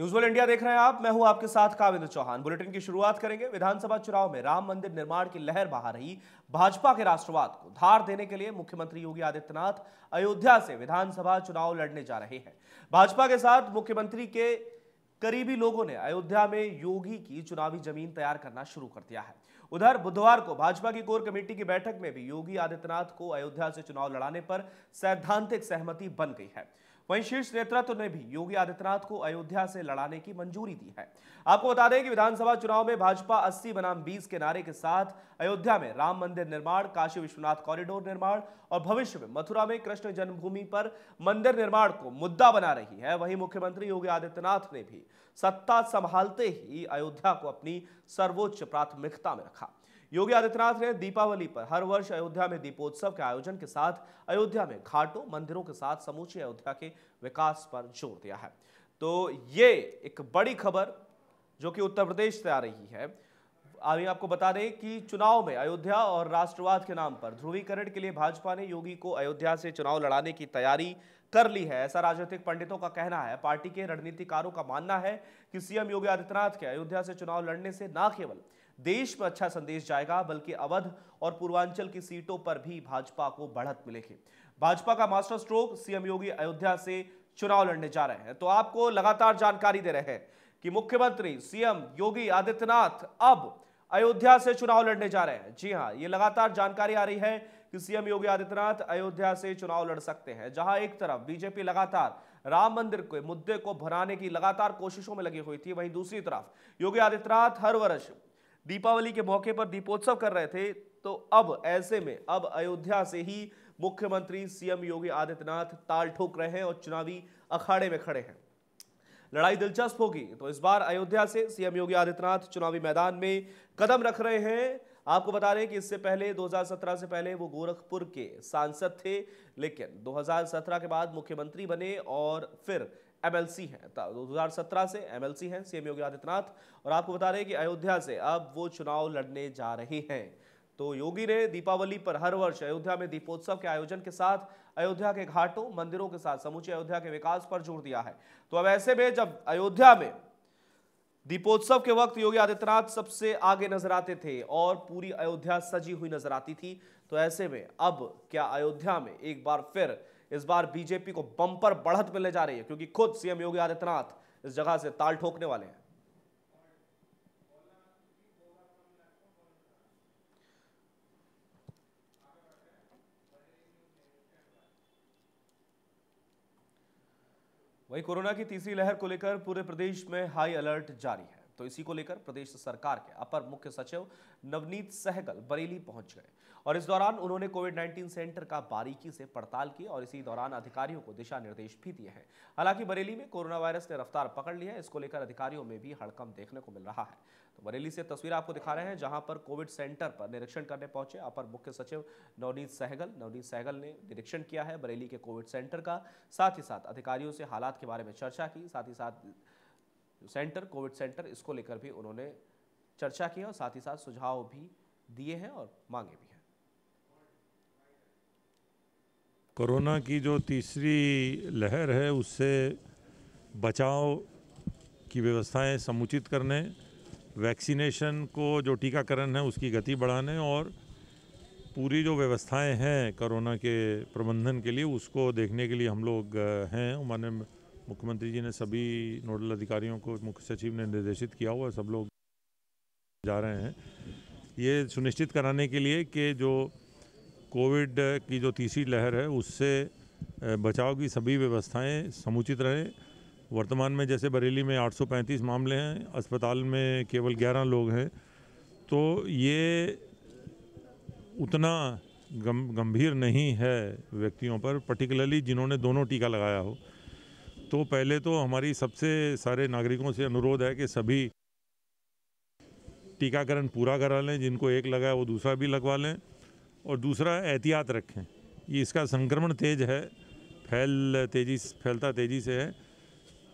न्यूजवेल India देख रहे हैं आप मैं हूं आपके साथ काविंद चौहान बुलेटिन की शुरुआत करेंगे विधानसभा चुनाव में राम मंदिर निर्माण की लहर बहा रही भाजपा के राष्ट्रवाद को धार देने के लिए मुख्यमंत्री योगी आदित्यनाथ अयोध्या से विधानसभा चुनाव लड़ने जा रहे हैं भाजपा के साथ मुख्यमंत्री के करीबी लोगों ने अयोध्या में योगी की चुनावी जमीन तैयार करना शुरू कर दिया है उधर बुधवार को भाजपा की कोर कमेटी की बैठक में भी योगी आदित्यनाथ को अयोध्या से चुनाव लड़ाने पर सैद्धांतिक सहमति बन गई है वहीं शीर्ष नेतृत्व ने भी योगी आदित्यनाथ को अयोध्या से लड़ाने की मंजूरी दी है आपको बता दें कि विधानसभा चुनाव में भाजपा अस्सी बनाम बीस के नारे के साथ अयोध्या में राम मंदिर निर्माण काशी विश्वनाथ कॉरिडोर निर्माण और भविष्य में मथुरा में कृष्ण जन्मभूमि पर मंदिर निर्माण को मुद्दा बना रही है वहीं मुख्यमंत्री योगी आदित्यनाथ ने भी सत्ता संभालते ही अयोध्या को अपनी सर्वोच्च प्राथमिकता में रखा योगी आदित्यनाथ ने दीपावली पर हर वर्ष अयोध्या में दीपोत्सव के आयोजन के साथ अयोध्या में घाटों मंदिरों के साथ समूचे अयोध्या के विकास पर जोर दिया है तो ये एक बड़ी खबर जो कि उत्तर प्रदेश से आ रही है अभी आपको बता दें कि चुनाव में अयोध्या और राष्ट्रवाद के नाम पर ध्रुवीकरण के लिए भाजपा ने योगी को अयोध्या से चुनाव लड़ाने की तैयारी कर ली है ऐसा राजनीतिक पंडितों का कहना है पार्टी के रणनीतिकारों का मानना है कि सीएम योगी आदित्यनाथ के अयोध्या से चुनाव लड़ने से ना केवल देश में अच्छा संदेश जाएगा बल्कि अवध और पूर्वांचल की सीटों पर भी भाजपा को बढ़त मिलेगी भाजपा का master stroke CM Yogi Ayodhya से चुनाव लड़ने जा रहे हैं तो आपको लगातार जानकारी दे रहे हैं कि मुख्यमंत्री सीएम योगी आदित्यनाथ अब अयोध्या से चुनाव लड़ने जा रहे हैं जी हाँ ये लगातार जानकारी आ रही है कि सीएम योगी आदित्यनाथ अयोध्या से चुनाव लड़ सकते हैं जहां एक तरफ बीजेपी लगातार राम मंदिर के मुद्दे को भराने की लगातार कोशिशों में लगी हुई थी वहीं दूसरी तरफ योगी आदित्यनाथ हर वर्ष दीपावली के मौके पर दीपोत्सव कर रहे थे तो अब ऐसे में अब अयोध्या से ही मुख्यमंत्री सीएम योगी आदित्यनाथ ताल ठोक रहे हैं और चुनावी अखाड़े में खड़े हैं लड़ाई दिलचस्प होगी तो इस बार अयोध्या से सीएम योगी आदित्यनाथ चुनावी मैदान में कदम रख रहे हैं आपको बता दें कि इससे पहले 2017 से पहले वो गोरखपुर के सांसद थे लेकिन 2017 के बाद मुख्यमंत्री बने और फिर एमएलसी हैं दो हज़ार सत्रह से एमएलसी हैं सीएम योगी आदित्यनाथ और आपको बता रहे हैं कि अयोध्या से अब वो चुनाव लड़ने जा रहे हैं तो योगी ने दीपावली पर हर वर्ष अयोध्या में दीपोत्सव के आयोजन के साथ अयोध्या के घाटों मंदिरों के साथ समूचे अयोध्या के विकास पर जोर दिया है तो अब ऐसे में जब अयोध्या में दीपोत्सव के वक्त योगी आदित्यनाथ सबसे आगे नजर आते थे और पूरी अयोध्या सजी हुई नजर आती थी तो ऐसे में अब क्या अयोध्या में एक बार फिर इस बार बीजेपी को बंपर बढ़त मिलने जा रही है क्योंकि खुद सीएम योगी आदित्यनाथ इस जगह से ताल ठोकने वाले हैं वहीं कोरोना की तीसरी लहर को लेकर पूरे प्रदेश में हाई अलर्ट जारी है तो इसी को लेकर प्रदेश सरकार के अपर मुख्य सचिव नवनीत सहगल बरेली पहुंच गए और इस दौरान उन्होंने कोविड 19 सेंटर का बारीकी से पड़ताल की और इसी दौरान अधिकारियों को दिशा निर्देश भी दिए हैं हालांकि बरेली में कोरोना वायरस ने रफ्तार पकड़ लिया है इसको लेकर अधिकारियों में भी हड़कम देखने को मिल रहा है तो बरेली से तस्वीर आपको दिखा रहे हैं जहां पर कोविड सेंटर पर निरीक्षण करने पहुंचे अपर मुख्य सचिव नवनीत सहगल नवनीत सहगल ने निरीक्षण किया है बरेली के कोविड सेंटर का साथ ही साथ अधिकारियों से हालात के बारे में चर्चा की साथ ही साथ सेंटर कोविड सेंटर इसको लेकर भी उन्होंने चर्चा की और साथ ही साथ सुझाव भी दिए हैं और मांगे भी हैं कोरोना की जो तीसरी लहर है उससे बचाव की व्यवस्थाएं समुचित करने वैक्सीनेशन को जो टीकाकरण है उसकी गति बढ़ाने और पूरी जो व्यवस्थाएं हैं कोरोना के प्रबंधन के लिए उसको देखने के लिए हम लोग हैं माननीय मुख्यमंत्री जी ने सभी नोडल अधिकारियों को मुख्य सचिव ने निर्देशित किया हुआ सब लोग जा रहे हैं ये सुनिश्चित कराने के लिए कि जो कोविड की जो तीसरी लहर है उससे बचाव की सभी व्यवस्थाएं समुचित रहें वर्तमान में जैसे बरेली में 835 मामले हैं अस्पताल में केवल 11 लोग हैं तो ये उतना गंभीर नहीं है व्यक्तियों पर पर्टिकुलरली जिन्होंने दोनों टीका लगाया हो तो पहले तो हमारी सबसे सारे नागरिकों से अनुरोध है कि सभी टीकाकरण पूरा करा लें जिनको एक लगा है वो दूसरा भी लगवा लें और दूसरा एहतियात रखें ये इसका संक्रमण तेज है फैल तेज़ी फैलता तेज़ी से है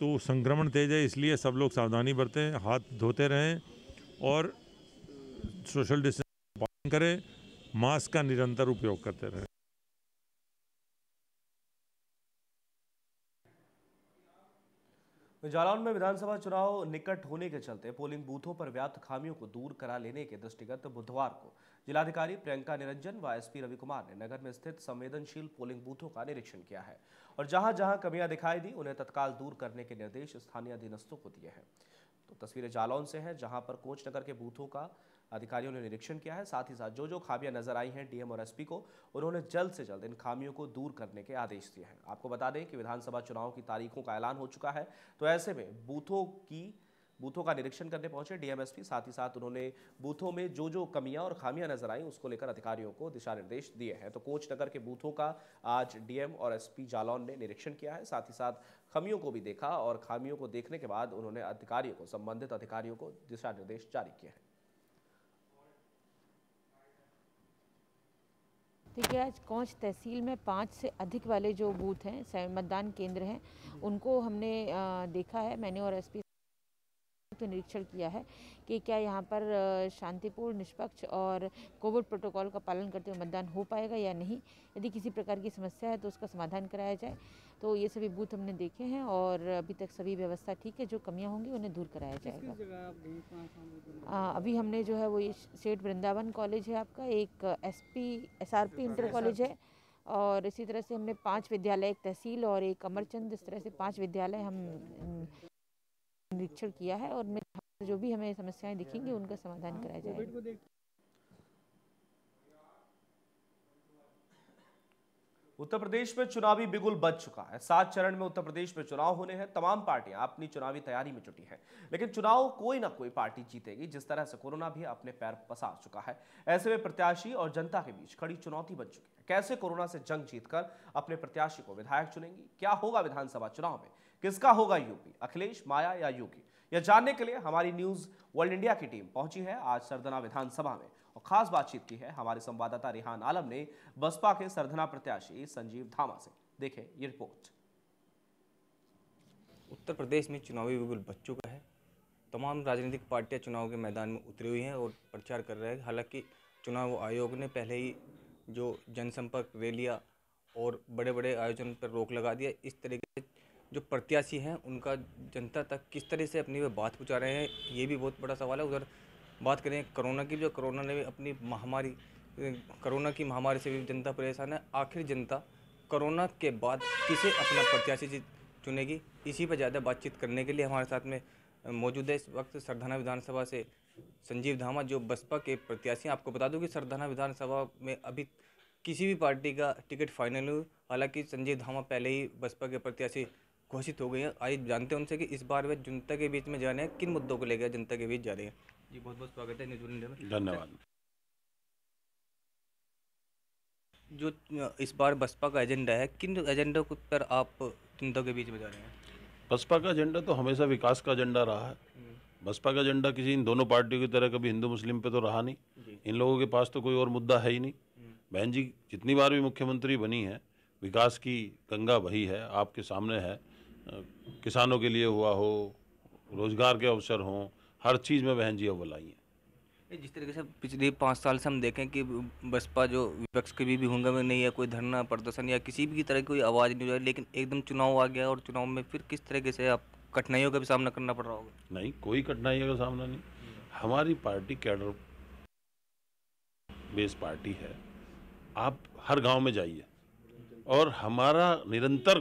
तो संक्रमण तेज है इसलिए सब लोग सावधानी बरतें हाथ धोते रहें और सोशल डिस्टेंस पालन करें मास्क का निरंतर उपयोग करते रहें जालौन में विधानसभा चुनाव निकट होने के चलते पोलिंग बूथों पर व्याप्त खामियों को दूर करा लेने के दृष्टिगत बुधवार को जिलाधिकारी प्रियंका निरंजन व एसपी रवि कुमार ने नगर में स्थित संवेदनशील पोलिंग बूथों का निरीक्षण किया है और जहां जहां कमियां दिखाई दी उन्हें तत्काल दूर करने के निर्देश स्थानीय अधीनस्थों को दिए हैं तो तस्वीरें जालौन से है जहां पर कोच नगर के बूथों का अधिकारियों ने निरीक्षण किया है साथ ही साथ जो जो खामियां नजर आई हैं डीएम और एसपी को उन्होंने जल्द से जल्द इन खामियों को दूर करने के आदेश दिए हैं आपको बता दें कि विधानसभा चुनाव की तारीखों का ऐलान हो चुका है तो ऐसे में बूथों की बूथों का निरीक्षण करने पहुंचे डीएमएसपी साथ ही साथ उन्होंने बूथों में जो जो कमियां और खामियां नजर आई उसको लेकर अधिकारियों को दिशा निर्देश दिए हैं तो कोच नगर के बूथों का आज डीएम और एसपी जालौन ने निरीक्षण किया है साथ ही साथ खामियों को भी देखा और खामियों को देखने के बाद उन्होंने अधिकारियों को संबंधित अधिकारियों को दिशा निर्देश जारी किए हैं ठीक है आज कौच तहसील में पाँच से अधिक वाले जो बूथ हैं मतदान केंद्र हैं उनको हमने देखा है मैंने और एसपी तो निरीक्षण किया है कि क्या यहाँ पर शांतिपूर्ण निष्पक्ष और कोविड प्रोटोकॉल का पालन करते हुए मतदान हो पाएगा या नहीं यदि किसी प्रकार की समस्या है तो उसका समाधान कराया जाए तो ये सभी बूथ हमने देखे हैं और अभी तक सभी व्यवस्था ठीक है जो कमियाँ होंगी उन्हें दूर कराया जाएगा आ, अभी हमने जो है वो ये सेठ वृंदावन कॉलेज है आपका एक S P S R P inter college है और इसी तरह से हमने पांच विद्यालय एक तहसील और एक अमरचंद इस तरह से पांच विद्यालय हम निरीक्षण किया है और जो भी हमें समस्याएं दिखेंगी उनका समाधान हाँ, कराया जाएगा उत्तर प्रदेश में चुनावी बिगुल बच चुका है सात चरण में उत्तर प्रदेश में चुनाव होने हैं तमाम पार्टियां अपनी चुनावी तैयारी में जुटी हैं लेकिन चुनाव कोई ना कोई पार्टी जीतेगी जिस तरह से कोरोना भी अपने पैर पसार चुका है ऐसे में प्रत्याशी और जनता के बीच खड़ी चुनौती बन चुकी है कैसे कोरोना से जंग जीतकर अपने प्रत्याशी को विधायक चुनेंगी क्या होगा विधानसभा चुनाव में किसका होगा यूपी अखिलेश माया या योगी यह जानने के लिए हमारी न्यूज वर्ल्ड इंडिया की टीम पहुंची है आज सरधना विधानसभा में और खास बातचीत की है हमारे संवाददाता रिहान आलम ने बसपा के सरधना प्रत्याशी संजीव धामा से देखे ये रिपोर्ट उत्तर प्रदेश में चुनावी बिगुल बच चुका है तमाम राजनीतिक पार्टियां चुनाव के मैदान में उतरी हुई हैं और प्रचार कर रहे हैं हालांकि चुनाव आयोग ने पहले ही जो जनसंपर्क रैलियाँ और बड़े बड़े आयोजन पर रोक लगा दिया इस तरीके से जो प्रत्याशी हैं उनका जनता तक किस तरह से अपनी वे बात पहुँचा रहे हैं ये भी बहुत बड़ा सवाल है उधर बात करें कोरोना की जो कोरोना ने अपनी महामारी कोरोना की महामारी से भी जनता परेशान है आखिर जनता कोरोना के बाद किसे अपना प्रत्याशी चुनेगी इसी पर ज़्यादा बातचीत करने के लिए हमारे साथ में मौजूद है इस वक्त सरधाना विधानसभा से संजीव धामा जो बसपा के प्रत्याशी हैं आपको बता दूं कि सरधाना विधानसभा में अभी किसी भी पार्टी का टिकट फाइनल हुई हालांकि संजीव धामा पहले ही बसपा के प्रत्याशी घोषित हो गई हैं आइए जानते हैं उनसे कि इस बार वे जनता के बीच में जाने हैं किन मुद्दों को लेकर जनता के बीच जा रहे हैं जी बहुत बहुत स्वागत है न्यूज इंडिया में धन्यवाद जो इस बार बसपा का एजेंडा है किन एजेंडा पर आप जनता के बीच में जा रहे हैं बसपा का एजेंडा तो हमेशा विकास का एजेंडा रहा है हम्म। बसपा का एजेंडा किसी इन दोनों पार्टियों की तरह कभी हिंदू मुस्लिम पे तो रहा नहीं इन लोगों के पास तो कोई और मुद्दा है ही नहीं हम्म। बहन जी जितनी बार भी मुख्यमंत्री बनी है विकास की गंगा वही है आपके सामने है किसानों के लिए हुआ हो रोजगार के अवसर हों हर चीज़ में बहन जी अव्वल आई हैं जिस तरीके से पिछले पाँच साल से हम देखें कि बसपा जो विपक्ष के भी, भी होंगे में नहीं है कोई धरना प्रदर्शन या किसी भी तरह की कोई आवाज़ नहीं उठाई लेकिन एकदम चुनाव आ गया और चुनाव में फिर किस तरीके से आप कठिनाइयों का भी सामना करना पड़ रहा होगा नहीं कोई कठिनाइयों का सामना नहीं हमारी पार्टी कैडर बेस पार्टी है आप हर गांव में जाइए और हमारा निरंतर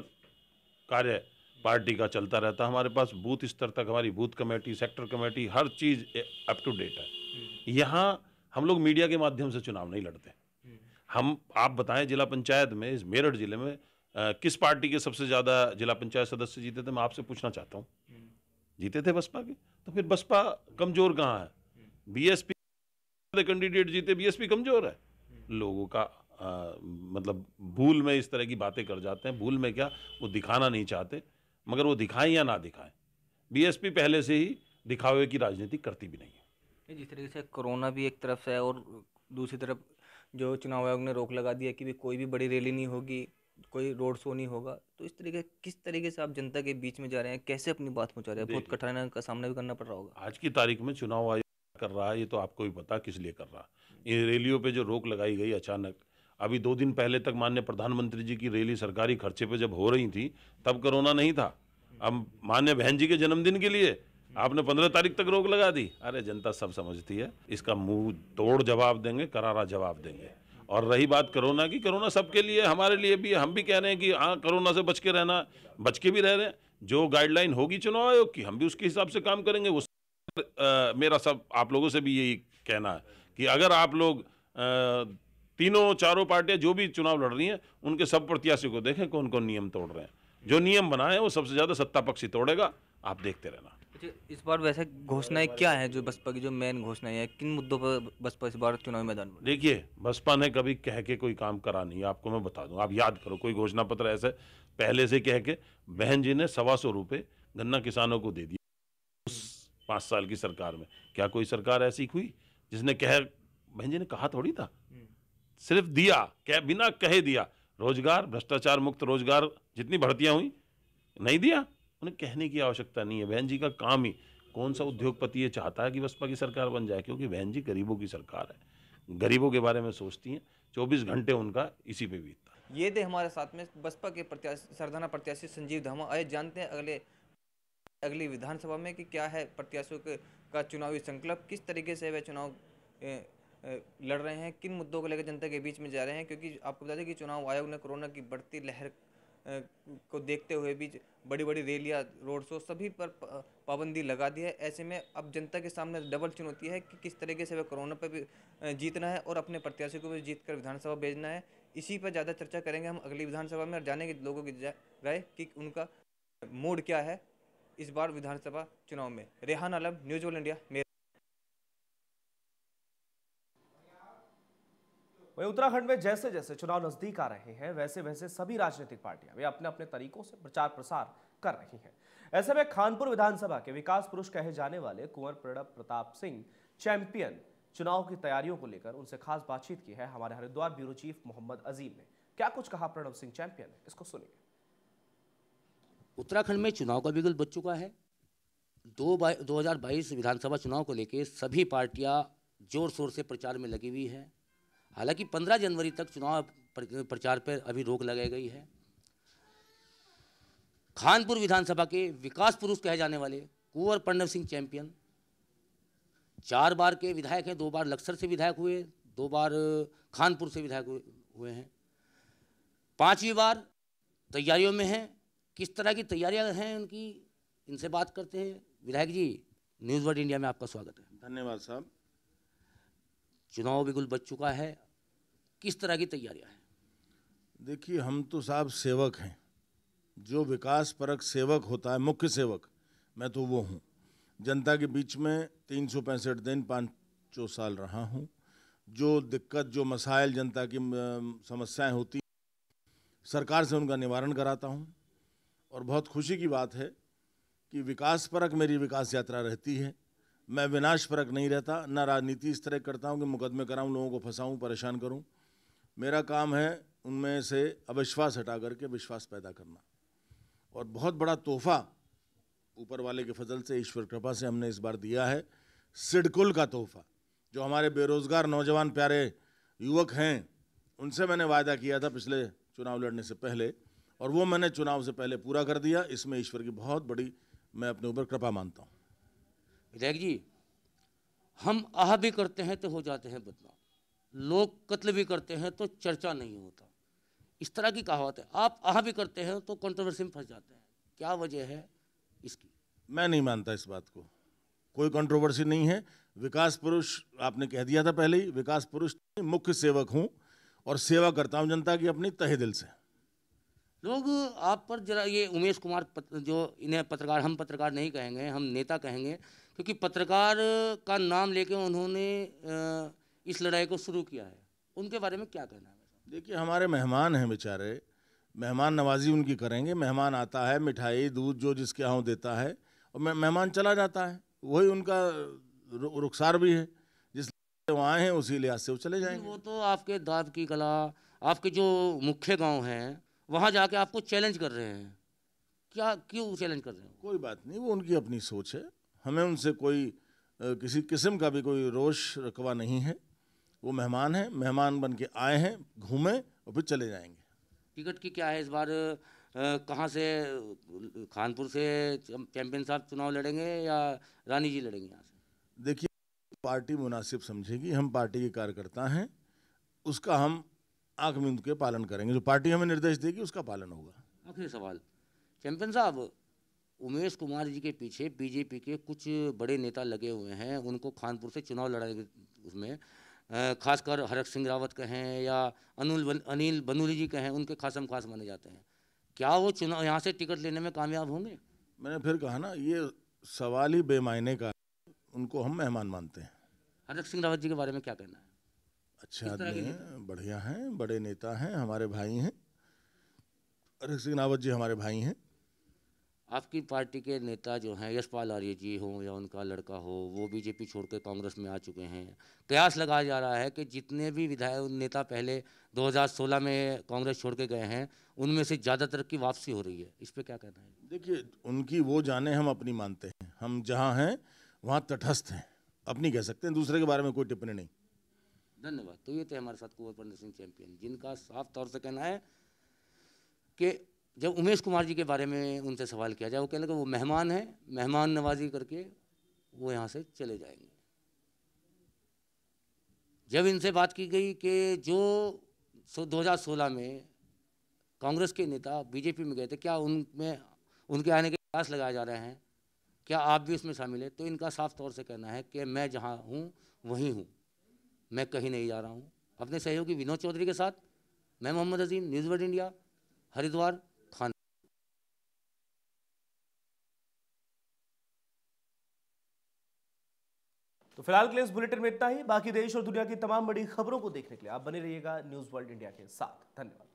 कार्य पार्टी का चलता रहता हमारे पास बूथ स्तर तक हमारी बूथ कमेटी सेक्टर कमेटी हर चीज़ अप टू डेट है यहाँ हम लोग मीडिया के माध्यम से चुनाव नहीं लड़ते हम आप बताएं जिला पंचायत में इस मेरठ ज़िले में आ, किस पार्टी के सबसे ज़्यादा जिला पंचायत सदस्य जीते थे मैं आपसे पूछना चाहता हूँ जीते थे बसपा के तो फिर बसपा कमज़ोर कहाँ है बीएसपी कैंडिडेट जीते बीएसपी कमज़ोर है लोगों का आ, मतलब भूल में इस तरह की बातें कर जाते हैं भूल में क्या वो दिखाना नहीं चाहते मगर वो दिखाएं या ना दिखाएं बीएसपी पहले से ही दिखावे की राजनीति करती भी नहीं है जिस तरीके से कोरोना भी एक तरफ से है और दूसरी तरफ जो चुनाव आयोग ने रोक लगा दिया कि भी कोई भी बड़ी रैली नहीं होगी कोई रोड शो नहीं होगा तो इस तरीके किस तरीके से आप जनता के बीच में जा रहे हैं कैसे अपनी बात पहुंचा रहे हैं बहुत कठिनाइयों का सामना भी करना पड़ रहा होगा आज की तारीख में चुनाव आयोग कर रहा है ये तो आपको भी पता किस लिए कर रहा है इन रैलियों पर जो रोक लगाई गई अचानक अभी दो दिन पहले तक मान्य प्रधानमंत्री जी की रैली सरकारी खर्चे पे जब हो रही थी तब कोरोना नहीं था अब मान्य बहन जी के जन्मदिन के लिए आपने पंद्रह तारीख तक रोक लगा दी अरे जनता सब समझती है इसका मुंह तोड़ जवाब देंगे करारा जवाब देंगे और रही बात कोरोना की कोरोना सबके लिए हमारे लिए भी हम भी कह रहे हैं कि हाँ कोरोना से बच के रहना बच के भी रह रहे हैं जो गाइडलाइन होगी चुनाव आयोग की हम भी उसके हिसाब से काम करेंगे उस आ, मेरा सब आप लोगों से भी यही कहना है कि अगर आप लोग आ, तीनों चारों पार्टियां जो भी चुनाव लड़ रही हैं उनके सब प्रत्याशी को देखें कौन कौन नियम तोड़ रहे हैं जो नियम बनाए वो सबसे ज़्यादा सत्ता पक्ष ही तोड़ेगा आप देखते रहना अच्छा, इस बार वैसे घोषणाएं क्या है जो बसपा की जो मेन घोषणाएं हैं किन मुद्दों पर बसपा इस बार चुनावी मैदान में देखिए बसपा ने कभी कह के कोई काम करा नहीं आपको मैं बता दूं आप याद करो कोई घोषणा पत्र ऐसे पहले से कह के बहन जी ने सवा सौ रुपये गन्ना किसानों को दे दिया उस पाँच साल की सरकार में क्या कोई सरकार ऐसी हुई जिसने कह बहन जी ने कहा थोड़ी था सिर्फ दिया क्या बिना कहे दिया रोजगार भ्रष्टाचार मुक्त रोजगार जितनी भर्तियां हुई नहीं दिया उन्हें कहने की आवश्यकता नहीं है बहन जी का काम ही कौन सा उद्योगपति ये चाहता है कि बसपा की सरकार बन जाए क्योंकि बहन जी गरीबों की सरकार है गरीबों के बारे में सोचती हैं चौबीस घंटे उनका इसी पे बीतता है ये थे हमारे साथ में बसपा के प्रत्याशी सरदाना प्रत्याशी संजीव धामा आए जानते हैं अगले अगली विधानसभा में कि क्या है प्रत्याशियों का चुनावी संकल्प किस तरीके से वह चुनाव लड़ रहे हैं किन मुद्दों को लेकर जनता के बीच में जा रहे हैं क्योंकि आपको बता दें कि चुनाव आयोग ने कोरोना की बढ़ती लहर को देखते हुए भी बड़ी बड़ी रैलियाँ रोड शो सभी पर पाबंदी लगा दी है ऐसे में अब जनता के सामने डबल चुनौती है कि किस तरीके से वह कोरोना पर भी जीतना है और अपने प्रत्याशी को भी जीत कर विधानसभा भेजना है इसी पर ज़्यादा चर्चा करेंगे हम अगली विधानसभा में और जानेंगे लोगों की राय कि उनका मूड क्या है इस बार विधानसभा चुनाव में Rehan Alam news all India वहीं उत्तराखंड में जैसे जैसे चुनाव नजदीक आ रहे हैं वैसे वैसे सभी राजनीतिक पार्टियां भी अपने अपने तरीकों से प्रचार प्रसार कर रही हैं ऐसे में खानपुर विधानसभा के विकास पुरुष कहे जाने वाले कुंवर प्रणब प्रताप सिंह चैंपियन चुनाव की तैयारियों को लेकर उनसे खास बातचीत की है हमारे हरिद्वार ब्यूरो चीफ मोहम्मद अजीम ने क्या कुछ कहा प्रणब सिंह चैंपियन इसको सुनिए उत्तराखंड में चुनाव का बिगुल बच चुका है दो दो विधानसभा चुनाव को लेकर सभी पार्टियां जोर शोर से प्रचार में लगी हुई है हालांकि पंद्रह जनवरी तक चुनाव प्रचार पर अभी रोक लगाई गई है खानपुर विधानसभा के विकास पुरुष कहे जाने वाले कुंवर प्रणव सिंह चैंपियन चार बार के विधायक हैं दो बार लक्सर से विधायक हुए दो बार खानपुर से विधायक हुए हैं पांचवी बार तैयारियों में हैं किस तरह की तैयारियां हैं उनकी इनसे बात करते हैं विधायक जी न्यूज़ वर्ल्ड इंडिया में आपका स्वागत है धन्यवाद साहब चुनाव बिल्कुल बच चुका है किस तरह की तैयारियां हैं देखिए हम तो साहब सेवक हैं जो विकास परक सेवक होता है मुख्य सेवक मैं तो वो हूँ जनता के बीच में तीन सौ पैंसठ दिन पाँचों साल रहा हूँ जो दिक्कत जो मसाइल जनता की समस्याएं होती सरकार से उनका निवारण कराता हूँ और बहुत खुशी की बात है कि विकास परक मेरी विकास यात्रा रहती है मैं विनाश परक नहीं रहता ना राजनीति इस तरह करता हूँ कि मुकदमे कराऊँ लोगों को फंसाऊँ परेशान करूँ मेरा काम है उनमें से अविश्वास हटा करके विश्वास पैदा करना और बहुत बड़ा तोहफा ऊपर वाले के फजल से ईश्वर कृपा से हमने इस बार दिया है सिडकुल का तोहफा जो हमारे बेरोज़गार नौजवान प्यारे युवक हैं उनसे मैंने वायदा किया था पिछले चुनाव लड़ने से पहले और वो मैंने चुनाव से पहले पूरा कर दिया इसमें ईश्वर की बहुत बड़ी मैं अपने ऊपर कृपा मानता हूँ विधायक जी हम आह भी करते हैं तो हो जाते हैं बदलाव लोग कत्ल भी करते हैं तो चर्चा नहीं होता इस तरह की कहावत है आप आह भी करते हैं तो कंट्रोवर्सी में फंस जाते हैं क्या वजह है इसकी मैं नहीं मानता इस बात को कोई कंट्रोवर्सी नहीं है विकास पुरुष आपने कह दिया था पहले ही विकास पुरुष मुख्य सेवक हूँ और सेवा करता हूँ जनता की अपनी तहे दिल से लोग आप पर जरा ये उमेश कुमार पत्र, जो इन्हें पत्रकार हम पत्रकार नहीं कहेंगे हम नेता कहेंगे क्योंकि पत्रकार का नाम लेके उन्होंने आ, इस लड़ाई को शुरू किया है उनके बारे में क्या कहना है देखिए हमारे मेहमान हैं बेचारे मेहमान नवाजी उनकी करेंगे मेहमान आता है मिठाई दूध जो जिसके यहाँ देता है और मेहमान चला जाता है वही उनका रुखसार भी है जिस वो आए हैं उसी लिहाज से वो चले जाएंगे वो तो आपके दाद की कला आपके जो मुख्य गांव हैं वहाँ जाके आपको चैलेंज कर रहे हैं क्या क्यों चैलेंज कर रहे हैं कोई बात नहीं वो उनकी अपनी सोच है हमें उनसे कोई किसी किस्म का भी कोई रोष रकवा नहीं है वो मेहमान हैं मेहमान बन के आए हैं घूमें और फिर चले जाएंगे टिकट की क्या है इस बार कहाँ से खानपुर से चैंपियन साहब चुनाव लड़ेंगे या रानी जी लड़ेंगे यहाँ से देखिए पार्टी मुनासिब समझेगी हम पार्टी के कार्यकर्ता हैं उसका हम आँख मिंद के पालन करेंगे जो पार्टी हमें निर्देश देगी उसका पालन होगा आखिरी सवाल चैंपियन साहब उमेश कुमार जी के पीछे बीजेपी के कुछ बड़े नेता लगे हुए हैं उनको खानपुर से चुनाव लड़ाने उसमें खासकर हरक सिंह रावत कहें या अनिल बन, अनिल बनूरी जी कहें उनके खासम खास माने जाते हैं क्या वो चुनाव यहाँ से टिकट लेने में कामयाब होंगे मैंने फिर कहा ना ये सवाल ही बेमायने का उनको हम मेहमान मानते हैं हरक सिंह रावत जी के बारे में क्या कहना है अच्छा आदमी बढ़िया हैं बड़े नेता हैं हमारे भाई हैं हरक सिंह रावत जी हमारे भाई हैं आपकी पार्टी के नेता जो हैं यशपाल आर्य जी हों या उनका लड़का हो वो बीजेपी छोड़कर कांग्रेस में आ चुके हैं कयास लगाया जा रहा है कि जितने भी विधायक नेता पहले 2016 में कांग्रेस छोड़ के गए हैं उनमें से ज़्यादातर की वापसी हो रही है इस पर क्या कहना है देखिए उनकी वो जाने हम अपनी मानते हैं हम जहाँ हैं वहाँ तटस्थ हैं अपनी कह सकते हैं दूसरे के बारे में कोई टिप्पणी नहीं धन्यवाद तो ये थे हमारे साथ कुंवर पंडित सिंह चैंपियन जिनका साफ तौर से कहना है कि जब उमेश कुमार जी के बारे में उनसे सवाल किया जाए वो कहने लगे वो मेहमान हैं मेहमान नवाजी करके वो यहाँ से चले जाएंगे जब इनसे बात की गई कि जो 2016 में कांग्रेस के नेता बीजेपी में गए थे क्या उनमें उनके आने के प्रयास लगाए जा रहे हैं क्या आप भी उसमें शामिल है तो इनका साफ तौर से कहना है कि मैं जहाँ हूँ वहीं हूँ मैं कहीं नहीं जा रहा हूँ अपने सहयोगी विनोद चौधरी के साथ मैं Mohammad Azeem news world India Haridwar फिलहाल के लिए इस बुलेटिन में इतना ही बाकी देश और दुनिया की तमाम बड़ी खबरों को देखने के लिए आप बने रहिएगा न्यूज वर्ल्ड इंडिया के साथ धन्यवाद